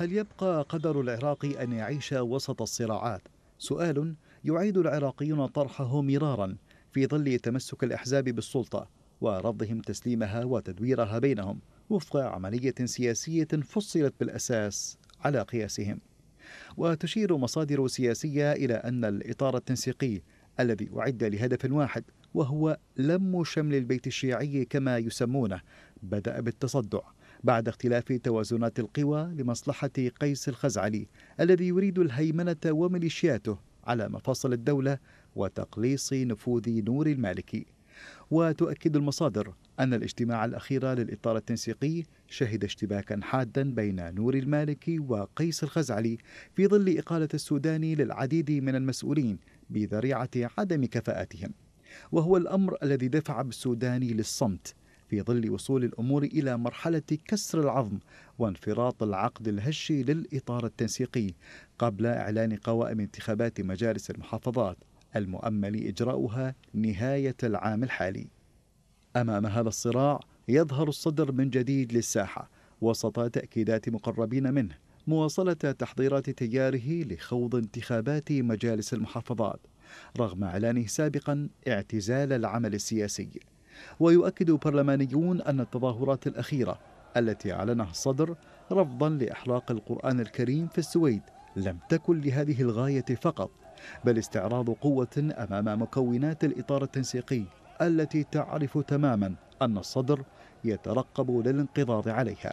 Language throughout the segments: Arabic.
هل يبقى قدر العراق أن يعيش وسط الصراعات؟ سؤال يعيد العراقيون طرحه مرارا في ظل تمسك الأحزاب بالسلطة ورفضهم تسليمها وتدويرها بينهم وفق عملية سياسية فصلت بالأساس على قياسهم وتشير مصادر سياسية إلى أن الإطار التنسيقي الذي أعد لهدف واحد وهو لم شمل البيت الشيعي كما يسمونه بدأ بالتصدع بعد اختلاف توازنات القوى لمصلحة قيس الخزعلي الذي يريد الهيمنة وميليشياته على مفاصل الدولة وتقليص نفوذ نور المالكي وتؤكد المصادر أن الاجتماع الأخير للإطار التنسيقي شهد اشتباكا حادا بين نور المالكي وقيس الخزعلي في ظل إقالة السودان للعديد من المسؤولين بذريعة عدم كفاءتهم وهو الأمر الذي دفع بالسوداني للصمت في ظل وصول الأمور إلى مرحلة كسر العظم وانفراط العقد الهش للإطار التنسيقي قبل إعلان قوائم انتخابات مجالس المحافظات المؤمل إجراؤها نهاية العام الحالي أمام هذا الصراع يظهر الصدر من جديد للساحة وسط تأكيدات مقربين منه مواصلة تحضيرات تياره لخوض انتخابات مجالس المحافظات رغم اعلانه سابقا اعتزال العمل السياسي ويؤكد برلمانيون ان التظاهرات الاخيره التي اعلنها الصدر رفضا لاحراق القران الكريم في السويد لم تكن لهذه الغايه فقط بل استعراض قوه امام مكونات الاطار التنسيقي التي تعرف تماما ان الصدر يترقب للانقضاض عليها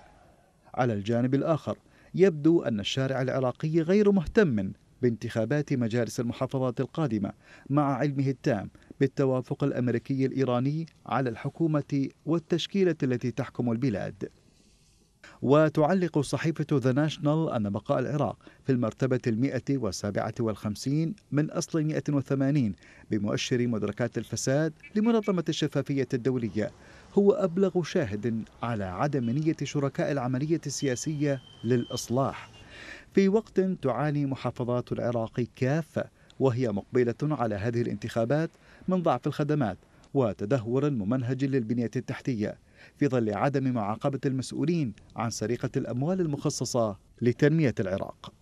على الجانب الاخر يبدو ان الشارع العراقي غير مهتم بانتخابات مجالس المحافظات القادمة مع علمه التام بالتوافق الأمريكي الإيراني على الحكومة والتشكيلة التي تحكم البلاد وتعلق صحيفة ذا ناشونال أن بقاء العراق في المرتبة المئة وسابعة والخمسين من أصل 180 بمؤشر مدركات الفساد لمنظمة الشفافية الدولية هو أبلغ شاهد على عدم نية شركاء العملية السياسية للإصلاح في وقت تعاني محافظات العراق كافة وهي مقبلة على هذه الانتخابات من ضعف الخدمات وتدهور ممنهج للبنية التحتية في ظل عدم معاقبة المسؤولين عن سرقة الأموال المخصصة لتنمية العراق